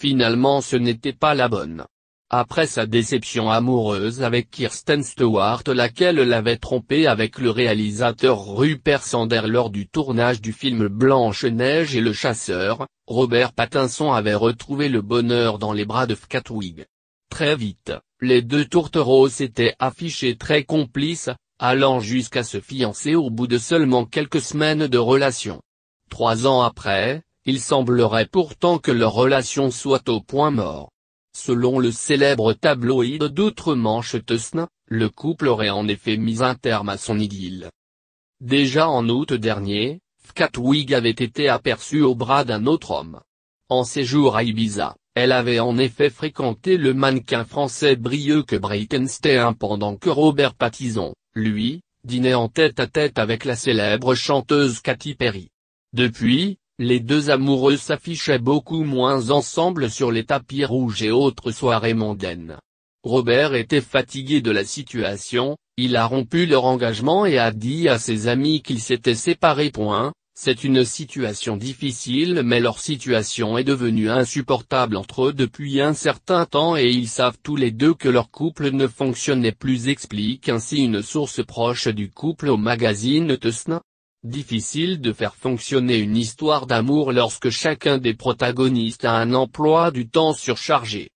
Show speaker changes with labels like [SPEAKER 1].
[SPEAKER 1] Finalement ce n'était pas la bonne. Après sa déception amoureuse avec Kirsten Stewart laquelle l'avait trompé avec le réalisateur Rupert Sander lors du tournage du film Blanche-Neige et le Chasseur, Robert Pattinson avait retrouvé le bonheur dans les bras de Fcatwig. Très vite, les deux tourtereaux s'étaient affichés très complices, allant jusqu'à se fiancer au bout de seulement quelques semaines de relation. Trois ans après, il semblerait pourtant que leur relation soit au point mort. Selon le célèbre tabloïd d'outre-Manche tusne le couple aurait en effet mis un terme à son idylle. Déjà en août dernier, Fkatwig avait été aperçue au bras d'un autre homme. En séjour à Ibiza, elle avait en effet fréquenté le mannequin français brilleux que Breitenstein pendant que Robert Pattison, lui, dînait en tête à tête avec la célèbre chanteuse Katy Perry. Depuis, les deux amoureux s'affichaient beaucoup moins ensemble sur les tapis rouges et autres soirées mondaines. Robert était fatigué de la situation, il a rompu leur engagement et a dit à ses amis qu'ils s'étaient séparés. Point. C'est une situation difficile mais leur situation est devenue insupportable entre eux depuis un certain temps et ils savent tous les deux que leur couple ne fonctionnait plus explique ainsi une source proche du couple au magazine Tesna. Difficile de faire fonctionner une histoire d'amour lorsque chacun des protagonistes a un emploi du temps surchargé.